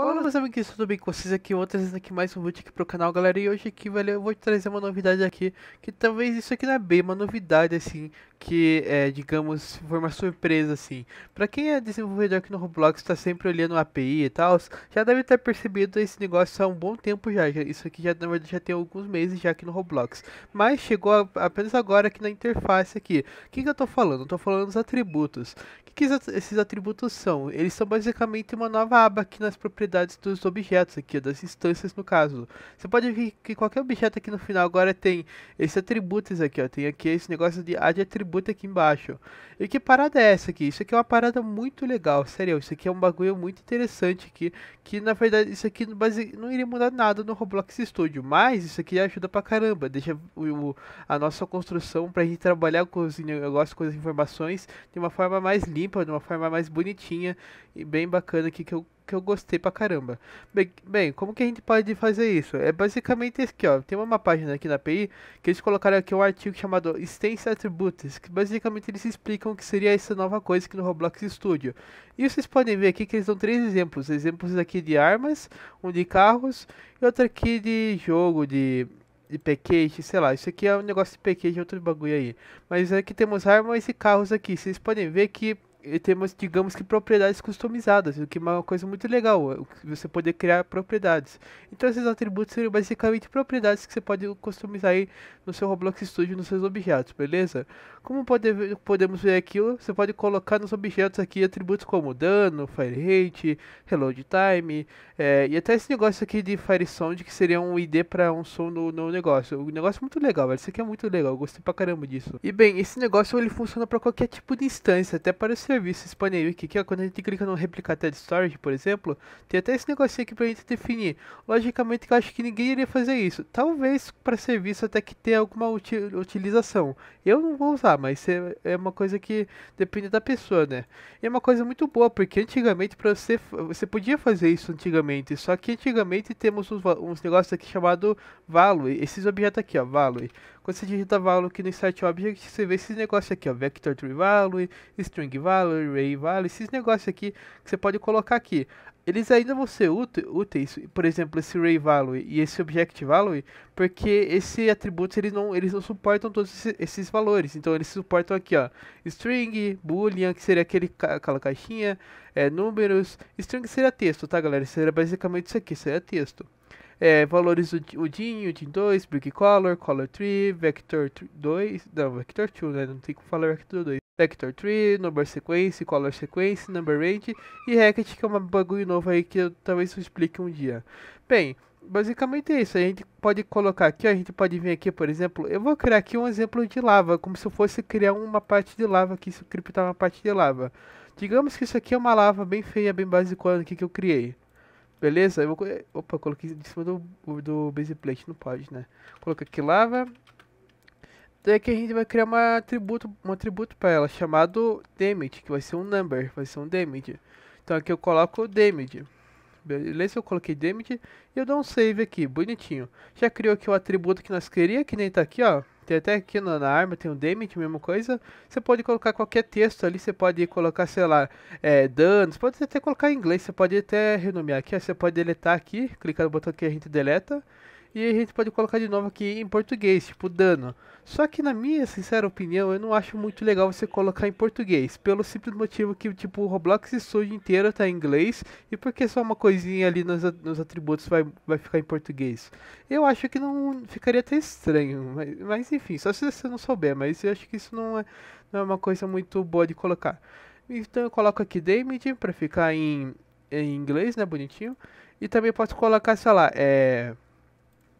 Olá meus amigos, tudo bem com vocês? Aqui é Outras aqui é mais um vídeo aqui pro canal galera E hoje aqui, velho, eu vou trazer uma novidade aqui Que talvez isso aqui não é bem uma novidade, assim Que, é, digamos, foi uma surpresa, assim Pra quem é desenvolvedor aqui no Roblox, tá sempre olhando a API e tal Já deve ter percebido esse negócio há um bom tempo já, Isso aqui já, na verdade, já tem alguns meses já aqui no Roblox Mas chegou a, apenas agora aqui na interface aqui O que que eu tô falando? Eu tô falando dos atributos O que que esses atributos são? Eles são basicamente uma nova aba aqui nas propriedades propriedades dos objetos aqui, das instâncias no caso. Você pode ver que qualquer objeto aqui no final agora tem esses atributos aqui, ó. Tem aqui esse negócio de add atributo aqui embaixo. E que parada é essa aqui? Isso aqui é uma parada muito legal, sério. Isso aqui é um bagulho muito interessante aqui. Que na verdade isso aqui não iria mudar nada no Roblox Studio. Mas isso aqui ajuda pra caramba. Deixa o, a nossa construção pra gente trabalhar com os negócios, com as informações de uma forma mais limpa, de uma forma mais bonitinha e bem bacana aqui que eu que eu gostei pra caramba. Bem, bem, como que a gente pode fazer isso? É basicamente isso aqui, ó. Tem uma página aqui na API que eles colocaram aqui um artigo chamado Stance Attributes, que basicamente eles explicam o que seria essa nova coisa aqui no Roblox Studio. E vocês podem ver aqui que eles dão três exemplos. Exemplos aqui de armas, um de carros e outro aqui de jogo, de de package, sei lá, isso aqui é um negócio de package, outro bagulho aí. Mas aqui temos armas e carros aqui, vocês podem ver que temos, digamos que, propriedades customizadas, o que é uma coisa muito legal, você poder criar propriedades. Então esses atributos seriam basicamente propriedades que você pode customizar aí no seu Roblox Studio, nos seus objetos, beleza? Como pode, podemos ver aqui, você pode colocar nos objetos aqui atributos como dano, fire rate, reload time, é, e até esse negócio aqui de fire sound, que seria um ID para um som no, no negócio. Um negócio é muito legal, velho. isso aqui é muito legal, eu gostei pra caramba disso. E bem, esse negócio ele funciona para qualquer tipo de instância, até para o serviço Spaneio aqui, que é quando a gente clica no replicar Ted Storage, por exemplo, tem até esse negocinho aqui pra gente definir. Logicamente eu acho que ninguém iria fazer isso. Talvez para serviço até que tenha alguma utilização. Eu não vou usar, mas é, é uma coisa que depende da pessoa, né? E é uma coisa muito boa, porque antigamente para você você podia fazer isso antigamente, só que antigamente temos uns, uns negócios aqui chamado value, esses objetos aqui, ó, value. Quando você digita value aqui no site object, você vê esses negócios aqui, ó, vector tree value, string value, array value, esses negócios aqui que você pode colocar aqui. Eles ainda vão ser úteis, por exemplo, esse array value e esse object value, porque esse atributos eles não, eles não suportam todos esses valores. Então eles suportam aqui, ó, string, boolean, que seria aquele ca aquela caixinha, é, números, string seria texto, tá, galera? Seria basicamente isso aqui, seria texto. É, valorizo o DIN, o DIN 2, Big Color, Color 3, Vector 2, não, Vector 2, né? Não tem como falar Vector 2. Vector 3, Number Sequence, Color Sequence, Number Range e Racket, que é um bagulho novo aí que eu talvez eu explique um dia. Bem, basicamente é isso. A gente pode colocar aqui, ó, a gente pode vir aqui, por exemplo, eu vou criar aqui um exemplo de lava, como se eu fosse criar uma parte de lava aqui, se eu criptar uma parte de lava. Digamos que isso aqui é uma lava bem feia, bem basicona que eu criei. Beleza? Eu vou, opa, coloquei em cima do, do base plate, não pode, né? Coloca aqui lava. Então, que a gente vai criar uma atributo, um atributo para ela, chamado damage, que vai ser um number, vai ser um damage. Então aqui eu coloco o damage. Beleza? Eu coloquei damage e eu dou um save aqui, bonitinho. Já criou aqui o atributo que nós queríamos, que nem tá aqui, ó. Tem até aqui na, arma, tem o um damage, mesma coisa. Você pode colocar qualquer texto ali, você pode colocar, sei lá, é, danos, pode até colocar em inglês, você pode até renomear aqui, você pode deletar aqui, clicar no botão que a gente deleta. E a gente pode colocar de novo aqui em português, tipo dano. Só que na minha sincera opinião, eu não acho muito legal você colocar em português, pelo simples motivo que tipo o Roblox Studio inteiro tá em inglês e porque só uma coisinha ali nos, nos atributos vai, vai ficar em português. Eu acho que não ficaria até estranho, mas, mas enfim, só se você não souber, mas eu acho que isso não é, não é uma coisa muito boa de colocar. Então eu coloco aqui damage para ficar em, em inglês, né, bonitinho. E também posso colocar, sei lá, é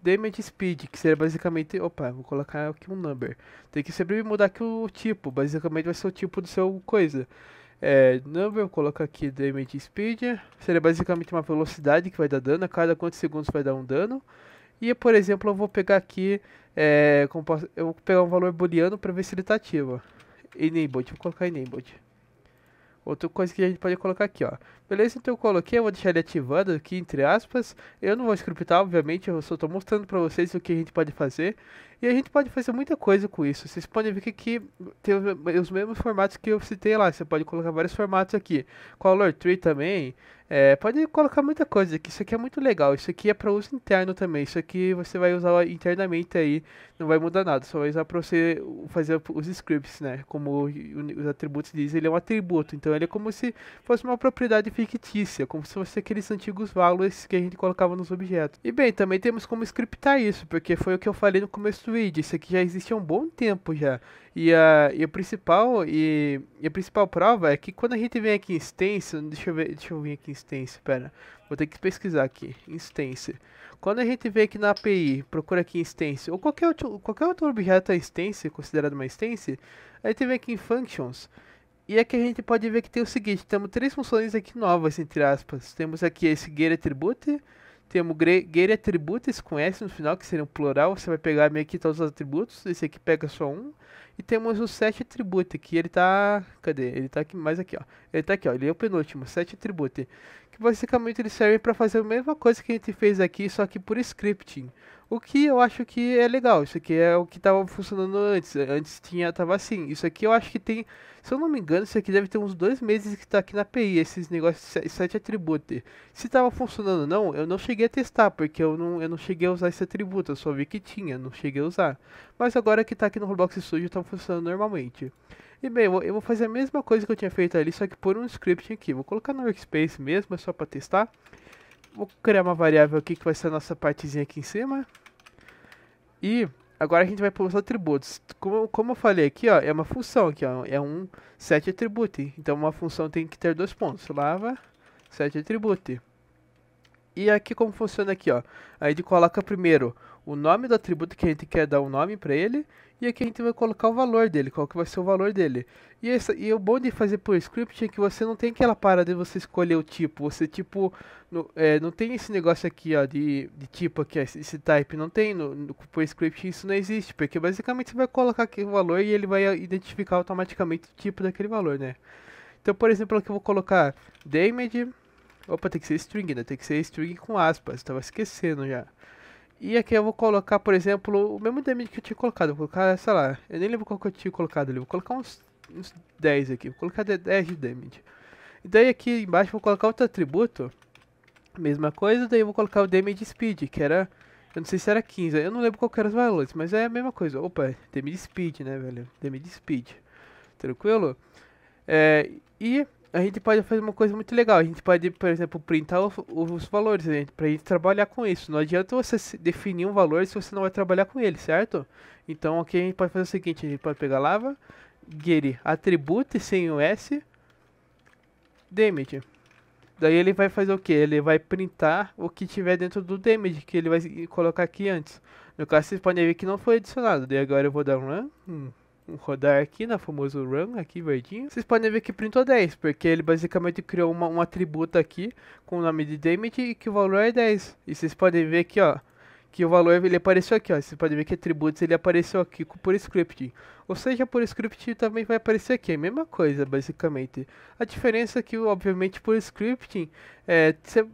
damage speed, que seria basicamente, opa, vou colocar aqui um number. Tem que sempre mudar aqui o tipo, basicamente vai ser o tipo do seu coisa. É, number, vou colocar aqui damage speed, seria basicamente uma velocidade que vai dar dano, a cada quantos segundos vai dar um dano. E, por exemplo, eu vou pegar aqui, é, posso, eu vou pegar um valor booleano para ver se ele está ativo. Enabled, vou colocar enabled. Outra coisa que a gente pode colocar aqui, ó. Beleza, então eu coloquei, eu vou deixar ele ativado aqui, entre aspas. Eu não vou scriptar, obviamente, eu só estou mostrando para vocês o que a gente pode fazer. E a gente pode fazer muita coisa com isso. Vocês podem ver que aqui tem os mesmos formatos que eu citei lá. Você pode colocar vários formatos aqui. Color Tree também. É, pode colocar muita coisa aqui. Isso aqui é muito legal. Isso aqui é para uso interno também. Isso aqui você vai usar internamente aí. Não vai mudar nada. Só vai usar para você fazer os scripts, né? Como os atributos dizem, ele é um atributo. Então ele é como se fosse uma propriedade fictícia, como se fossem aqueles antigos valores que a gente colocava nos objetos. E bem, também temos como scriptar isso, porque foi o que eu falei no começo do vídeo, isso aqui já existe há um bom tempo já. E a, e a principal e, e, a principal prova é que quando a gente vem aqui em instance, deixa eu ver, deixa eu vir aqui em instance, pera, vou ter que pesquisar aqui, instance. Quando a gente vem aqui na API, procura aqui instance, ou qualquer outro, qualquer outro objeto é instance, considerado uma instance, aí gente vem aqui em functions, e aqui a gente pode ver que tem o seguinte, temos três funções aqui novas, entre aspas. Temos aqui esse getAttribute, temos getAttributes com S no final, que seria um plural, você vai pegar meio que todos os atributos, esse aqui pega só um. E temos o setAttribute, que ele tá, cadê? Ele tá aqui mais aqui, ó. Ele tá aqui, ó, ele é o penúltimo, setAttribute, basicamente ele serve para fazer a mesma coisa que a gente fez aqui, só que por scripting. O que eu acho que é legal, isso aqui é o que estava funcionando antes, antes tinha, tava assim, isso aqui eu acho que tem, se eu não me engano, isso aqui deve ter uns dois meses que está aqui na API, esses negócios, sete atributos. Se estava funcionando ou não, eu não cheguei a testar, porque eu não, eu não cheguei a usar esse atributo, eu só vi que tinha, não cheguei a usar. Mas agora que está aqui no Roblox Studio, está funcionando normalmente. E bem, eu vou fazer a mesma coisa que eu tinha feito ali, só que por um script aqui. Vou colocar no workspace mesmo, é só para testar. Vou criar uma variável aqui que vai ser a nossa partezinha aqui em cima. E agora a gente vai para os atributos. Como, como eu falei aqui, ó, é uma função aqui, ó, é um set atributo. Então uma função tem que ter dois pontos. Lava set atributo. E aqui como funciona aqui, ó. A gente coloca primeiro o nome do atributo que a gente quer dar o um nome para ele e aqui a gente vai colocar o valor dele, qual que vai ser o valor dele. E, essa, e o bom de fazer por script é que você não tem aquela parada de você escolher o tipo, você tipo, no, é, não tem esse negócio aqui ó, de, de tipo aqui, esse type, não tem, no, no, por script isso não existe, porque basicamente você vai colocar aqui o valor e ele vai identificar automaticamente o tipo daquele valor, né. Então por exemplo aqui eu vou colocar damage, opa tem que ser string né, tem que ser string com aspas, estava esquecendo já. E aqui eu vou colocar, por exemplo, o mesmo damage que eu tinha colocado. Vou colocar, sei lá, eu nem lembro qual que eu tinha colocado ali. Vou colocar uns, uns 10 aqui. Vou colocar 10 de damage. E daí aqui embaixo vou colocar outro atributo. Mesma coisa, daí vou colocar o damage speed, que era... Eu não sei se era 15, eu não lembro qual que era os valores, mas é a mesma coisa. Opa, damage speed, né, velho? Damage speed. Tranquilo? É, e a gente pode fazer uma coisa muito legal. A gente pode, por exemplo, printar os, os valores, né? para a gente trabalhar com isso. Não adianta você definir um valor se você não vai trabalhar com ele, certo? Então aqui a gente pode fazer o seguinte, a gente pode pegar lava, get atribute sem o S, damage. Daí ele vai fazer o que? Ele vai printar o que tiver dentro do damage, que ele vai colocar aqui antes. No caso, vocês podem ver que não foi adicionado. Daí agora eu vou dar um run. Hum rodar aqui na famoso run, aqui verdinho. Vocês podem ver que printou 10, porque ele basicamente criou uma, um atributo aqui com o nome de damage e que o valor é 10. E vocês podem ver aqui, ó que o valor ele apareceu aqui, ó. Você pode ver que atributos ele apareceu aqui por script. Ou seja, por script também vai aparecer aqui, a mesma coisa, basicamente. A diferença é que, obviamente, por scripting, é, cê,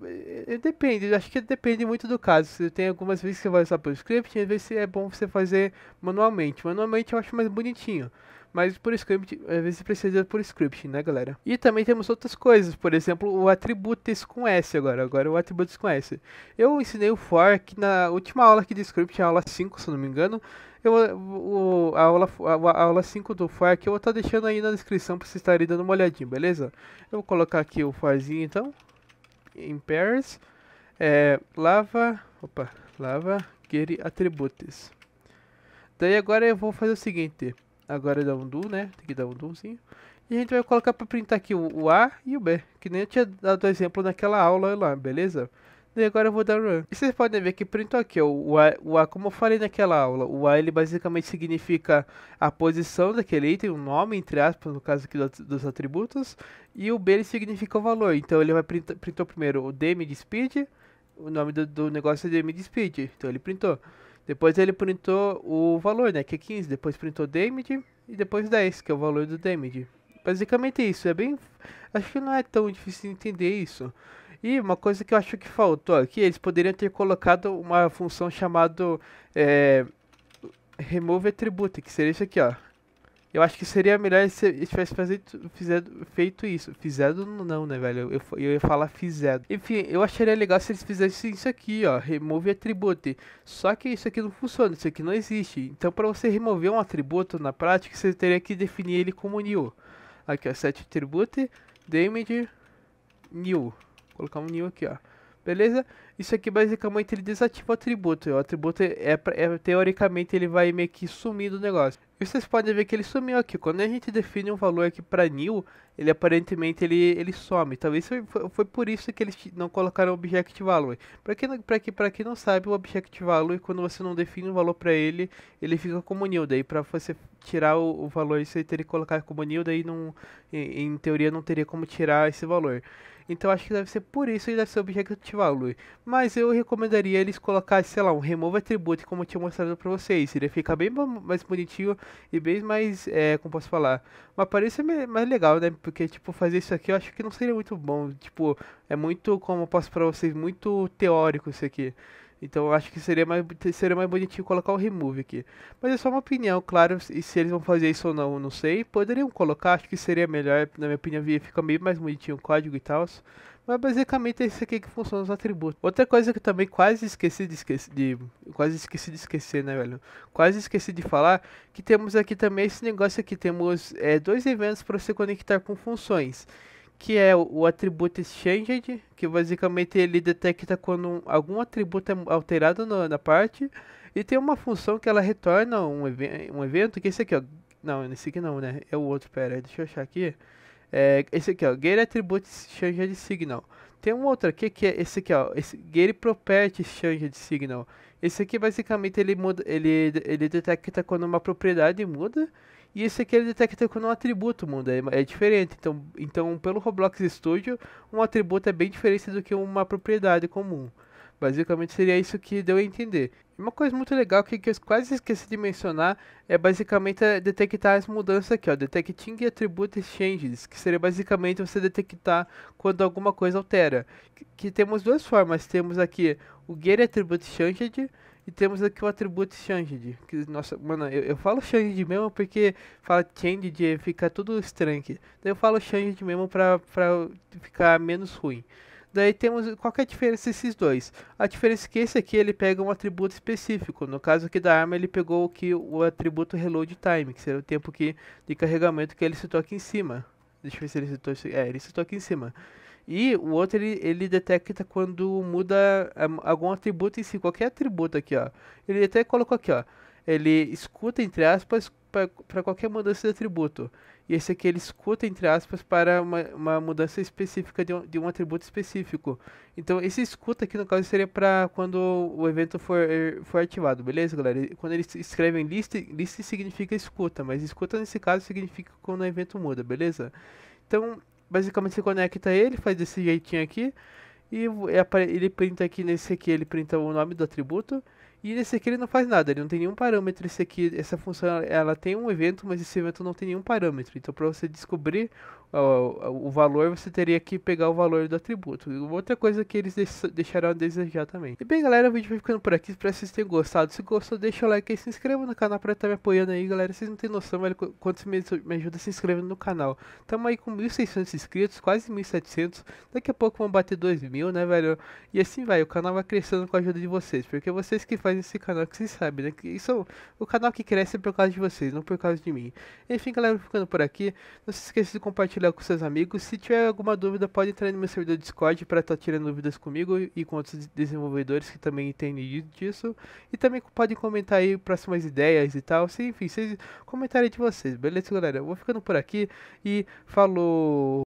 é, depende, acho que depende muito do caso. Você tem algumas vezes que você vai usar por scripting, às vezes é bom você fazer manualmente. Manualmente eu acho mais bonitinho mas por script, às vezes precisa por script, né, galera? E também temos outras coisas, por exemplo, o attributes com S agora, agora o attributes com S. Eu ensinei o for aqui na última aula aqui de script, a aula 5, se não me engano, eu, o, a, aula, a, a aula 5 do for eu vou estar tá deixando aí na descrição para vocês estarem dando uma olhadinha, beleza? Eu vou colocar aqui o forzinho, então, em pairs, é, lava, opa, lava, get attributes. Daí agora eu vou fazer o seguinte, Agora é dá um do, né? Tem que dar um dozinho. E a gente vai colocar para printar aqui o, A e o B, que nem eu tinha dado exemplo naquela aula lá, beleza? E agora eu vou dar run. E vocês podem ver que printou aqui, o, a, o A, como eu falei naquela aula, o A ele basicamente significa a posição daquele item, o nome, entre aspas, no caso aqui dos atributos, e o B ele significa o valor, então ele vai printar, printou primeiro o DM de speed, o nome do, do negócio é DM de speed, então ele printou. Depois ele printou o valor, né? Que é 15, depois printou damage e depois 10, que é o valor do damage. Basicamente é isso, é bem... Acho que não é tão difícil entender isso. E uma coisa que eu acho que faltou aqui, eles poderiam ter colocado uma função chamada é, eh, Remove Attribute, que seria isso aqui, ó. Eu acho que seria melhor se eu tivesse feito, fizedo, feito isso. Fizendo não, né, velho? Eu, eu, eu ia falar fizendo. Enfim, eu acharia legal se eles fizessem isso aqui, ó. Remove atributo. Só que isso aqui não funciona, isso aqui não existe. Então, para você remover um atributo na prática, você teria que definir ele como new. Aqui, ó. Set attribute, damage, new. Vou colocar um new aqui, ó. Beleza? Isso aqui basicamente ele desativa o atributo. O atributo é, é, é, teoricamente ele vai meio que sumir do negócio. E vocês podem ver que ele sumiu aqui. Quando a gente define um valor aqui para new, ele aparentemente ele, ele some. Talvez foi, foi por isso que eles não colocaram o object value. Para quem, pra quem não sabe, o object value, quando você não define um valor para ele, ele fica como new. Daí para você tirar o, o, valor, você teria que colocar como new, daí não, em, em teoria não teria como tirar esse valor. Então acho que deve ser por isso que deve ser object value. Mas eu recomendaria eles colocarem, sei lá, um remove attribute, como eu tinha mostrado pra vocês. ele fica bem mais bonitinho e bem mais, é, como posso falar, uma aparência mais legal, né? Porque, tipo, fazer isso aqui eu acho que não seria muito bom. Tipo, é muito, como eu posso pra vocês, muito teórico isso aqui. Então eu acho que seria mais, seria mais bonitinho colocar o remove aqui. Mas é só uma opinião, claro, e se eles vão fazer isso ou não, não sei. Poderiam colocar, acho que seria melhor, na minha opinião, fica meio mais bonitinho o código e tal. Mas basicamente é isso aqui que funciona os atributos. Outra coisa que eu também quase esqueci de esquecer, de, quase esqueci de esquecer, né, velho? Quase esqueci de falar que temos aqui também esse negócio aqui. Temos é, dois eventos para você conectar com funções que é o atributo exchanged, que basicamente ele detecta quando algum atributo é alterado no, na parte, e tem uma função que ela retorna um, um evento, que esse aqui, ó, não, esse aqui não, né, é o outro, pera, deixa eu achar aqui, é, esse aqui, ó, get attribute changed signal, tem um outro aqui que é esse aqui, ó, esse get property changed signal, esse aqui basicamente ele, muda, ele, ele detecta quando uma propriedade muda, e esse aqui é ele detecta quando um atributo muda, é, é diferente. Então, então, pelo Roblox Studio, um atributo é bem diferente do que uma propriedade comum. Basicamente seria isso que deu a entender. Uma coisa muito legal que, que eu quase esqueci de mencionar é basicamente é detectar as mudanças aqui, ó, detecting attribute changes, que seria basicamente você detectar quando alguma coisa altera. Que, que temos duas formas, temos aqui o get attribute changed, e temos aqui o atributo changed. Que, nossa, mano, eu, eu falo changed mesmo porque fala changed fica tudo estranho aqui. Daí eu falo changed mesmo pra, pra ficar menos ruim. Daí temos qual é a diferença desses dois. A diferença é que esse aqui ele pega um atributo específico. No caso aqui da arma ele pegou que o atributo reload time, que seria o tempo que, de carregamento que ele citou aqui em cima. Deixa eu ver se ele citou, é, ele citou aqui em cima. E o outro ele, ele detecta quando muda eh, algum atributo em si, qualquer atributo aqui, ó. Ele até colocou aqui, ó. Ele escuta, entre aspas, para qualquer mudança de atributo. E esse aqui ele escuta, entre aspas, para uma, uma mudança específica de um, de um atributo específico. Então, esse escuta aqui, no caso, seria para quando o evento for, for ativado, beleza, galera? Quando eles escrevem list, list significa escuta, mas escuta nesse caso significa quando o evento muda, beleza? Então, basicamente você conecta ele, faz desse jeitinho aqui, e ele printa aqui nesse aqui, ele printa o nome do atributo, e nesse aqui ele não faz nada, ele não tem nenhum parâmetro, esse aqui, essa função, ela tem um evento, mas esse evento não tem nenhum parâmetro, então para você descobrir o, o valor, você teria que pegar o valor do atributo. Outra coisa que eles deixaram a desejar também. E bem, galera, o vídeo vai ficando por aqui. Espero que vocês tenham gostado. Se gostou, deixa o like aí, se inscreva no canal pra estar tá me apoiando aí, galera. Vocês não têm noção, velho, quanto você me ajuda se inscrevendo no canal. Tamo aí com 1.600 inscritos, quase 1.700. Daqui a pouco vão bater 2.000, né, velho? E assim vai, o canal vai crescendo com a ajuda de vocês. Porque vocês que fazem esse canal, que vocês sabem, né? Que isso, o canal que cresce é por causa de vocês, não por causa de mim. Enfim, galera, ficando por aqui. Não se esqueça de compartilhar com seus amigos. Se tiver alguma dúvida, pode entrar no meu servidor Discord para estar tá tirando dúvidas comigo e com outros desenvolvedores que também entendem disso. E também podem comentar aí próximas ideias e tal. Sim, enfim, vocês comentarem de vocês, beleza, galera? Eu vou ficando por aqui e falou!